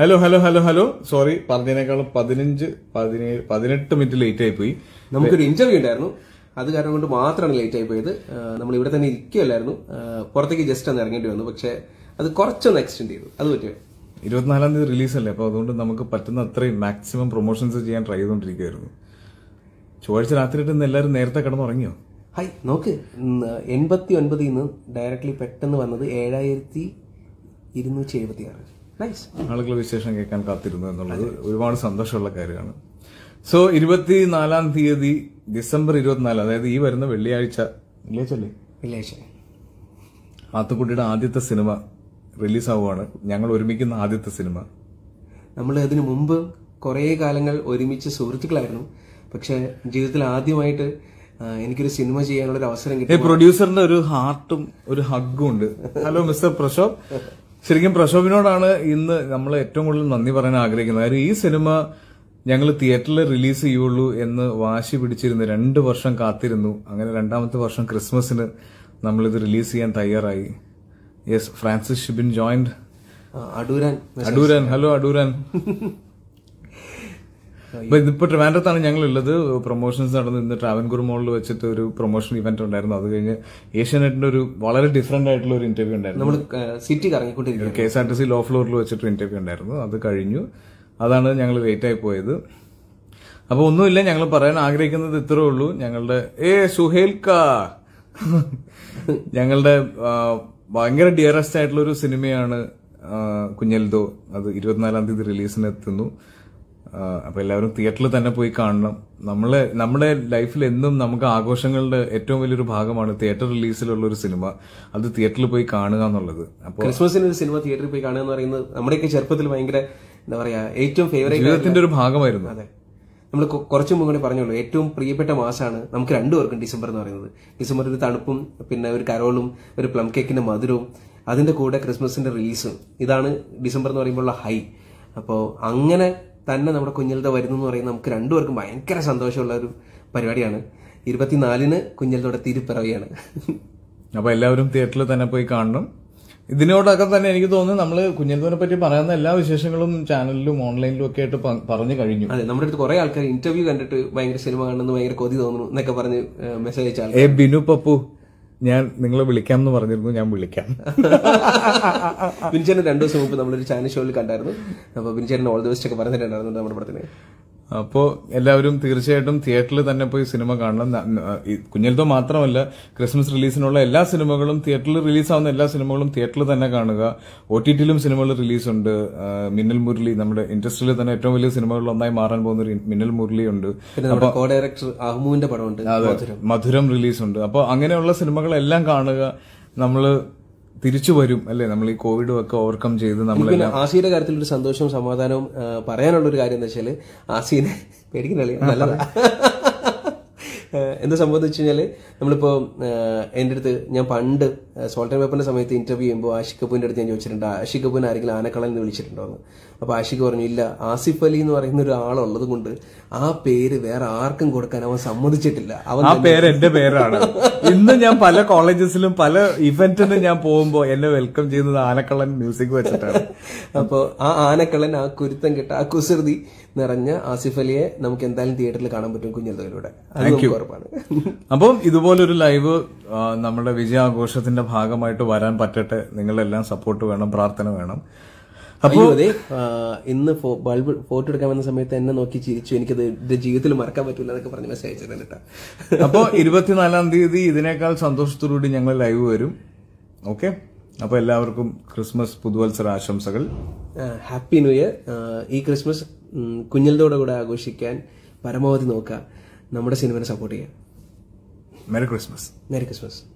hello hello hello hello sorry പറഞ്ഞതിനേക്കാളും പതിനഞ്ച് പതിനേഴ് പതിനെട്ട് മിനിറ്റ് ലേറ്റ് ആയി പോയി നമുക്കൊരു ഇന്റർവ്യൂ ഉണ്ടായിരുന്നു അത് കാരണം കൊണ്ട് മാത്രമാണ് ലേറ്റ് ആയി പോയത് നമ്മൾ ഇവിടെ തന്നെ ഇരിക്കുകയല്ലായിരുന്നു പുറത്തേക്ക് ജസ്റ്റ് ഒന്ന് ഇറങ്ങേണ്ടി വന്നു പക്ഷേ അത് കുറച്ചൊന്ന് എക്സ്റ്റെൻഡ് ചെയ്തു അത് പറ്റിയോ ഇരുപത്തിനാലാം തീയതി റിലീസ് അല്ലേ അപ്പോൾ അതുകൊണ്ട് നമുക്ക് പറ്റുന്ന അത്രയും മാക്സിമം പ്രൊമോഷൻസ് ചെയ്യാൻ ട്രൈ ചെയ്തുകൊണ്ടിരിക്കുകയായിരുന്നു ചൊവ്വാഴ്ച രാത്രിയിട്ട് ഇന്ന് എല്ലാവരും നേരത്തെ കിടന്നുറങ്ങിയോ ഹായ് നോക്ക് എൺപത്തി ഒൻപതിൽ നിന്ന് ഡയറക്ട്ലി പെട്ടെന്ന് വന്നത് ഏഴായിരത്തി ഇരുന്നൂറ്റി എഴുപത്തി ആറ് ആളുകൾ വിശേഷം കേൾക്കാൻ കാത്തിരുന്നു എന്നുള്ളത് ഒരുപാട് സന്തോഷമുള്ള കാര്യമാണ് സോ ഇരുപത്തിനാലാം തീയതി ഡിസംബർ ഇരുപത്തിനാല് അതായത് ഈ വരുന്ന വെള്ളിയാഴ്ച വെള്ളിയാഴ്ചല്ലേ വെള്ളിയാഴ്ച ആത്തുക്കുട്ടിയുടെ ആദ്യത്തെ സിനിമ റിലീസ് ആവുകയാണ് ഞങ്ങൾ ഒരുമിക്കുന്ന ആദ്യത്തെ സിനിമ നമ്മൾ അതിനു മുമ്പ് കുറേ കാലങ്ങൾ ഒരുമിച്ച് സുഹൃത്തുക്കളായിരുന്നു പക്ഷെ ജീവിതത്തിൽ ആദ്യമായിട്ട് എനിക്കൊരു സിനിമ ചെയ്യാനുള്ള ഒരു അവസരം കിട്ടി പ്രൊഡ്യൂസറിന്റെ ഒരു ഹാർട്ടും ഒരു ഹഗും ഉണ്ട് ഹലോ മിസ്റ്റർ പ്രശോഭ് ശരിക്കും പ്രശോഭിനോടാണ് ഇന്ന് നമ്മൾ ഏറ്റവും കൂടുതൽ നന്ദി പറയാൻ ആഗ്രഹിക്കുന്നത് കാര്യം ഈ സിനിമ ഞങ്ങൾ തിയേറ്ററിൽ റിലീസ് ചെയ്യുള്ളൂ എന്ന് വാശി പിടിച്ചിരുന്നു രണ്ട് വർഷം കാത്തിരുന്നു അങ്ങനെ രണ്ടാമത്തെ വർഷം ക്രിസ്മസിന് നമ്മളിത് റിലീസ് ചെയ്യാൻ തയ്യാറായി യെസ് ഫ്രാൻസിസ് ഷിബിൻ ജോയിൻഡ് അടൂരാൻ അടൂരാൻ ഹലോ അടൂരാൻ ഇതിപ്പോ ട്രിവാൻഡ്രത്താണ് ഉള്ളത് പ്രൊമോഷൻസ് നടന്നു ഇന്ന് ട്രാവൻകൂർ മോളിൽ വെച്ചിട്ട് ഒരു പ്രൊമോഷൻ ഇവന്റ് ഉണ്ടായിരുന്നു അത് കഴിഞ്ഞ് ഏഷ്യാനെറ്റിന്റെ ഒരു വളരെ ഡിഫറെന്റ് ആയിട്ടുള്ള ഒരു ഇന്റർവ്യൂ ഉണ്ടായിരുന്നു നമ്മൾ സിറ്റി കറങ്ങിക്കൊണ്ടിരിക്കുന്നു K S R T C low ഫ്ലോറിൽ വെച്ചിട്ട് ഇന്റർവ്യൂ ഉണ്ടായിരുന്നു അത് കഴിഞ്ഞു അതാണ് ഞങ്ങൾ ലേറ്റ് ആയി പോയത് അപ്പൊ ഒന്നുമില്ല ഞങ്ങൾ പറയാൻ ആഗ്രഹിക്കുന്നത് ഇത്രേ ഉള്ളൂ ഞങ്ങളുടെ ഏ സുഹേൽ കാ ഞങ്ങളുടെ ഭയങ്കര ഡിയറസ്റ്റ് ആയിട്ടുള്ള ഒരു സിനിമയാണ് കുഞ്ഞൽദോ അത് ഇരുപത്തിനാലാം തീയതി റിലീസിനെത്തുന്നു അപ്പോൾ എല്ലാവരും തിയേറ്ററിൽ തന്നെ പോയി കാണണം നമ്മളെ നമ്മുടെ ലൈഫിൽ എന്നും നമുക്ക് ആഘോഷങ്ങളുടെ ഏറ്റവും വലിയൊരു ഭാഗമാണ് തിയേറ്റർ റിലീസിലുള്ള ഒരു സിനിമ അത് തിയേറ്ററിൽ പോയി കാണുക എന്നുള്ളത് അപ്പോൾ ക്രിസ്മസിന് ഒരു സിനിമ തിയേറ്ററിൽ പോയി കാണുക എന്ന് പറയുന്നത് നമ്മുടെയൊക്കെ ചെറുപ്പത്തിൽ ഭയങ്കര എന്താ പറയാ ഏറ്റവും ഫേവറേറ്റ് ജീവിതത്തിന്റെ ഒരു ഭാഗമായിരുന്നു അതെ നമ്മൾ കുറച്ച് മുമ്പ് കൂടി പറഞ്ഞുള്ളൂ ഏറ്റവും പ്രിയപ്പെട്ട മാസമാണ് നമുക്ക് രണ്ടുപേർക്കും ഡിസംബർ എന്ന് പറയുന്നത് ഡിസംബർ ഒരു തണുപ്പും പിന്നെ ഒരു കരോളും ഒരു പ്ലം കേക്കിന്റെ മധുരവും അതിന്റെ കൂടെ ക്രിസ്മസിന്റെ റിലീസും ഇതാണ് ഡിസംബർ എന്ന് പറയുമ്പോൾ ഹൈ അപ്പോൾ അങ്ങനെ തന്നെ നമ്മുടെ കുഞ്ഞലത വരുന്നു എന്ന് പറയുന്നത് നമുക്ക് രണ്ടുപേർക്കും ഭയങ്കര സന്തോഷമുള്ള ഒരു പരിപാടിയാണ് ഇരുപത്തിനാലിന് കുഞ്ഞലതയുടെ തിരുപ്പിറവിയാണ് അപ്പോൾ എല്ലാവരും തിയേറ്ററിൽ തന്നെ പോയി കാണണം ഇതിനോടൊക്കെ തന്നെ എനിക്ക് തോന്നുന്നു നമ്മൾ കുഞ്ഞന്തോനെ പറ്റി പറയുന്ന എല്ലാ വിശേഷങ്ങളും ചാനലിലും ഓൺലൈനിലും ഒക്കെ ആയിട്ട് പറഞ്ഞു കഴിഞ്ഞു അതെ നമ്മുടെ അടുത്ത് കുറെ ആൾക്കാർ ഇന്റർവ്യൂ കണ്ടിട്ട് ഭയങ്കര സിനിമ കാണുന്നു ഭയങ്കര കൊതി തോന്നുന്നു എന്നൊക്കെ പറഞ്ഞ് മെസ്സേജ് അയച്ചാൽ ബിനു പപ്പു ഞാൻ നിങ്ങളെ വിളിക്കാം എന്ന് പറഞ്ഞിരുന്നു ഞാൻ വിളിക്കാം ബിൻചേട്ടൻ രണ്ടു ദിവസം മുമ്പ് നമ്മളൊരു ചാനൽ ഷോയിൽ കണ്ടായിരുന്നു അപ്പൊ ബിൻചേട്ടൻ ഓൾ ദിവസം ബെസ്റ്റ് ഒക്കെ പറഞ്ഞിട്ടുണ്ടായിരുന്നു നമ്മുടെ പടത്തിന് അപ്പോ എല്ലാവരും തീർച്ചയായിട്ടും തിയേറ്ററിൽ തന്നെ പോയി സിനിമ കാണണം കുഞ്ഞലത്തോ മാത്രമല്ല ക്രിസ്മസ് റിലീസിനുള്ള എല്ലാ സിനിമകളും തിയേറ്ററിൽ റിലീസാവുന്ന എല്ലാ സിനിമകളും തിയേറ്ററിൽ തന്നെ കാണുക ഒ ടി ടിയിലും സിനിമകൾ റിലീസുണ്ട് മിന്നൽ മുരളി നമ്മുടെ ഇൻഡസ്ട്രിയിൽ തന്നെ ഏറ്റവും വലിയ സിനിമകളിൽ ഒന്നായി മാറാൻ പോകുന്ന ഒരു മിന്നൽ മുരളി ഉണ്ട് ഡയറക്ടർ അഹ്മുവിന്റെ പടമുണ്ട് മധുരം റിലീസുണ്ട് അപ്പോൾ അങ്ങനെയുള്ള സിനിമകളെല്ലാം കാണുക നമ്മൾ തിരിച്ചു വരും അല്ലേ നമ്മൾ ഈ കോവിഡും ഒക്കെ ഓവർകം ചെയ്ത് നമ്മൾ ആസിയുടെ കാര്യത്തിൽ ഒരു സന്തോഷവും സമാധാനവും പറയാനുള്ള ഒരു കാര്യം എന്താ വെച്ചാൽ ആസിനെ പേടിക്കുന്നില്ല എന്താ സംഭവം എന്ന് വെച്ച് കഴിഞ്ഞാൽ നമ്മളിപ്പോൾ എൻ്റെ അടുത്ത് ഞാൻ പണ്ട് സോൾട്ട് ആൻഡ് പേപ്പറിൻ്റെ സമയത്ത് ഇൻ്റർവ്യൂ ചെയ്യുമ്പോൾ ആഷിഖ് കപൂരിൻ്റെ അടുത്ത് ഞാൻ ചോദിച്ചിട്ടുണ്ട് ആഷിഖ് കപ്പൂൻ ആരെങ്കിലും ആനക്കളൻ എന്ന് വിളിച്ചിട്ടുണ്ടോ എന്ന് അപ്പോൾ ആഷിഖ് പറഞ്ഞു ഇല്ല ആസിഫ് അലി എന്ന് പറയുന്ന ഒരാളുള്ളത് കൊണ്ട് ആ പേര് വേറെ ആർക്കും കൊടുക്കാൻ അവൻ സമ്മതിച്ചിട്ടില്ല അവൻ ആ പേര് എന്റെ പേരാണ് ഇന്ന് ഞാൻ പല കോളേജസിലും പല ഇവന്റിന് ഞാൻ പോകുമ്പോൾ എന്നെ വെൽക്കം ചെയ്യുന്നത് ആനക്കളൻ മ്യൂസിക് വെച്ചിട്ടാണ് അപ്പോൾ ആ ആനക്കളൻ ആ കുരുത്തം കിട്ട ആ കുസൃതി നിറഞ്ഞ ആസിഫ് അലിയെ നമുക്ക് എന്തായാലും തിയേറ്ററിൽ കാണാൻ പറ്റും യു ഉറപ്പാണ് അപ്പം ഇതുപോലൊരു ലൈവ് നമ്മുടെ വിജയാഘോഷത്തിന്റെ ഭാഗമായിട്ട് വരാൻ പറ്റട്ടെ നിങ്ങളെല്ലാം സപ്പോർട്ട് വേണം പ്രാർത്ഥന വേണം അപ്പോൾ അതെ ഇന്ന് ബൾബ് ഫോട്ടോ എടുക്കാൻ വന്ന സമയത്ത് എന്നെ നോക്കി ചിരിച്ചു എനിക്കത് എന്റെ ജീവിതത്തിൽ മറക്കാൻ പറ്റില്ല എന്നൊക്കെ പറഞ്ഞ് മെസ്സേജ് അയച്ചിട്ടുണ്ട് അപ്പോൾ ഇരുപത്തിനാലാം തീയതി ഇതിനേക്കാൾ സന്തോഷത്തോടുകൂടി ഞങ്ങൾ ലൈവ് വരും ഓക്കെ അപ്പോൾ എല്ലാവർക്കും ക്രിസ്മസ് പുതുവത്സര ആശംസകൾ ഹാപ്പി ന്യൂ ഇയർ ഈ ക്രിസ്മസ് കുഞ്ഞിലത്തോടെ കൂടെ ആഘോഷിക്കാൻ പരമാവധി നോക്കാം നമ്മുടെ സിനിമനെ സപ്പോർട്ട് ചെയ്യാം മെരി ക്രിസ്മസ് മെരി ക്രിസ്മസ്